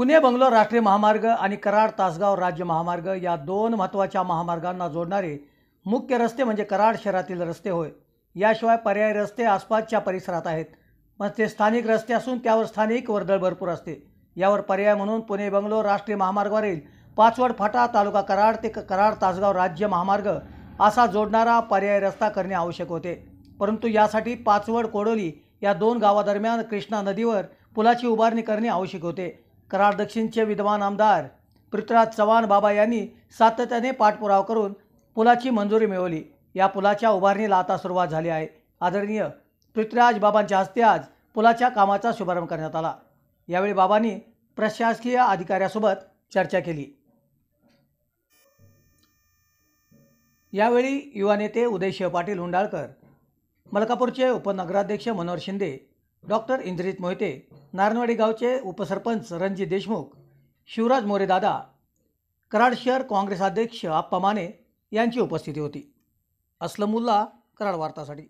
पुणे बंगलोर राष्ट्रीय महामार्ग आणि कराड तासगाव राज्य महामार्ग या दोन महत्त्वाच्या महामार्गांना जोडणारे मुख्य रस्ते म्हणजे कराड शहरातील रस्ते होय याशिवाय पर्यायी रस्ते आसपासच्या परिसरात आहेत पण ते स्थानिक रस्ते असून त्यावर स्थानिक वर्दळ भरपूर असते यावर पर्याय म्हणून पुणे बंगलोर राष्ट्रीय महामार्गावरील पाचवड फाटा तालुका कराड ते कराड तासगाव राज्य महामार्ग असा जोडणारा पर्याय रस्ता करणे आवश्यक होते परंतु यासाठी पाचवड कोडोली या दोन गावादरम्यान कृष्णा नदीवर पुलाची उभारणी करणे आवश्यक होते कराड दक्षिणचे विद्वान आमदार पृथ्वीराज चव्हाण बाबा यांनी सातत्याने पाठपुरावा करून पुलाची मंजुरी मिळवली या पुलाच्या उभारणीला आता सुरुवात झाली आहे आदरणीय पृथ्वीराज बाबांच्या हस्ते आज पुलाच्या कामाचा शुभारंभ करण्यात आला यावेळी बाबांनी प्रशासकीय अधिकाऱ्यासोबत चर्चा केली यावेळी युवा नेते उदयशिव पाटील हुंडाळकर मलकापूरचे उपनगराध्यक्ष मनोहर शिंदे डॉक्टर इंद्रजीत मोहिते नारनवाडी गावचे उपसरपंच रणजित देशमुख शिवराज मोरे दादा कराड शहर काँग्रेस अध्यक्ष आप्पा माने यांची उपस्थिती होती असलमुल्ला कराड वार्तासाठी